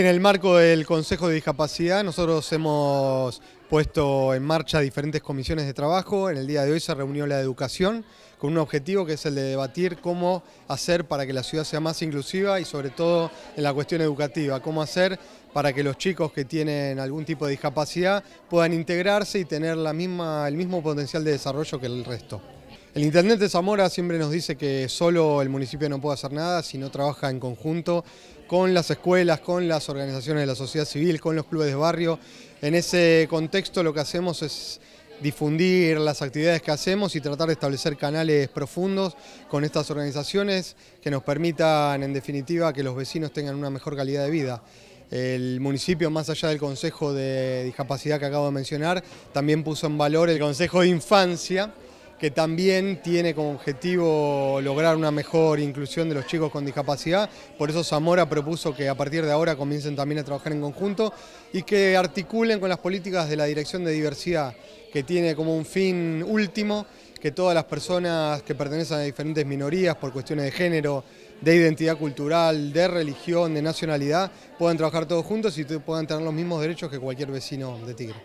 En el marco del Consejo de Discapacidad nosotros hemos puesto en marcha diferentes comisiones de trabajo. En el día de hoy se reunió la educación con un objetivo que es el de debatir cómo hacer para que la ciudad sea más inclusiva y sobre todo en la cuestión educativa, cómo hacer para que los chicos que tienen algún tipo de discapacidad puedan integrarse y tener el mismo potencial de desarrollo que el resto. El intendente Zamora siempre nos dice que solo el municipio no puede hacer nada si no trabaja en conjunto con las escuelas, con las organizaciones de la sociedad civil, con los clubes de barrio. En ese contexto lo que hacemos es difundir las actividades que hacemos y tratar de establecer canales profundos con estas organizaciones que nos permitan en definitiva que los vecinos tengan una mejor calidad de vida. El municipio, más allá del Consejo de Discapacidad que acabo de mencionar, también puso en valor el Consejo de Infancia, que también tiene como objetivo lograr una mejor inclusión de los chicos con discapacidad. Por eso Zamora propuso que a partir de ahora comiencen también a trabajar en conjunto y que articulen con las políticas de la Dirección de Diversidad, que tiene como un fin último que todas las personas que pertenecen a diferentes minorías por cuestiones de género, de identidad cultural, de religión, de nacionalidad, puedan trabajar todos juntos y puedan tener los mismos derechos que cualquier vecino de Tigre.